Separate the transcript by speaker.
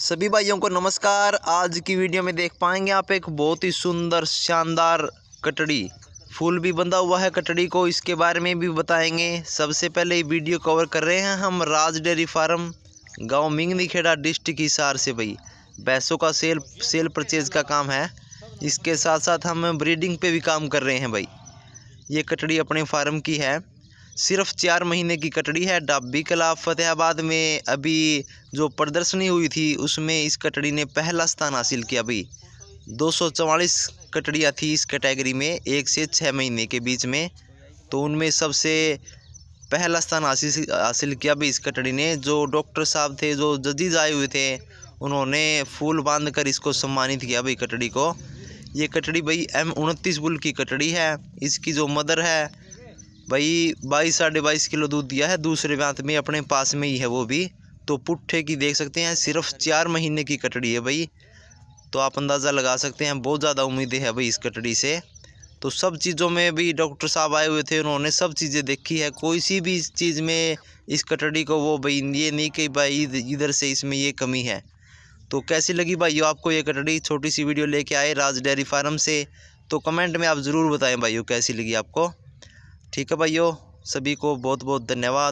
Speaker 1: सभी भाइयों को नमस्कार आज की वीडियो में देख पाएंगे आप एक बहुत ही सुंदर शानदार कटड़ी फूल भी बंधा हुआ है कटड़ी को इसके बारे में भी बताएंगे सबसे पहले वीडियो कवर कर रहे हैं हम राज डेयरी फार्म गांव मिंगनीखेड़ा डिस्ट्रिक्ट हिसार से भाई भैंसों का सेल सेल परचेज का काम है इसके साथ साथ हम ब्रीडिंग पे भी काम कर रहे हैं भाई ये कटड़ी अपने फार्म की है सिर्फ चार महीने की कटड़ी है डाबी कला फतेहाबाद में अभी जो प्रदर्शनी हुई थी उसमें इस कटड़ी ने पहला स्थान हासिल किया अभी दो कटड़ियाँ थी इस कैटेगरी में एक से छः महीने के बीच में तो उनमें सबसे पहला स्थान हासिल हासिल किया भी इस कटड़ी ने जो डॉक्टर साहब थे जो जजीज आए हुए थे उन्होंने फूल बांध कर इसको सम्मानित किया भाई कटड़ी को ये कटड़ी भाई एम उनतीस बुल की कटड़ी है इसकी जो मदर है भाई बाईस साढ़े बाईस किलो दूध दिया है दूसरे दांत में अपने पास में ही है वो भी तो पुट्ठे की देख सकते हैं सिर्फ चार महीने की कटड़ी है भाई तो आप अंदाज़ा लगा सकते हैं बहुत ज़्यादा उम्मीदें हैं भाई इस कटड़ी से तो सब चीज़ों में भी डॉक्टर साहब आए हुए थे उन्होंने सब चीज़ें देखी है कोई सी भी चीज़ में इस कटड़ी को वो भाई ये नहीं कि भाई इधर से इसमें ये कमी है तो कैसी लगी भाई आपको ये कटड़ी छोटी सी वीडियो लेके आए राज डेयरी फार्म से तो कमेंट में आप ज़रूर बताएं भाइयों कैसी लगी आपको ठीक है भाइयों सभी को बहुत बहुत धन्यवाद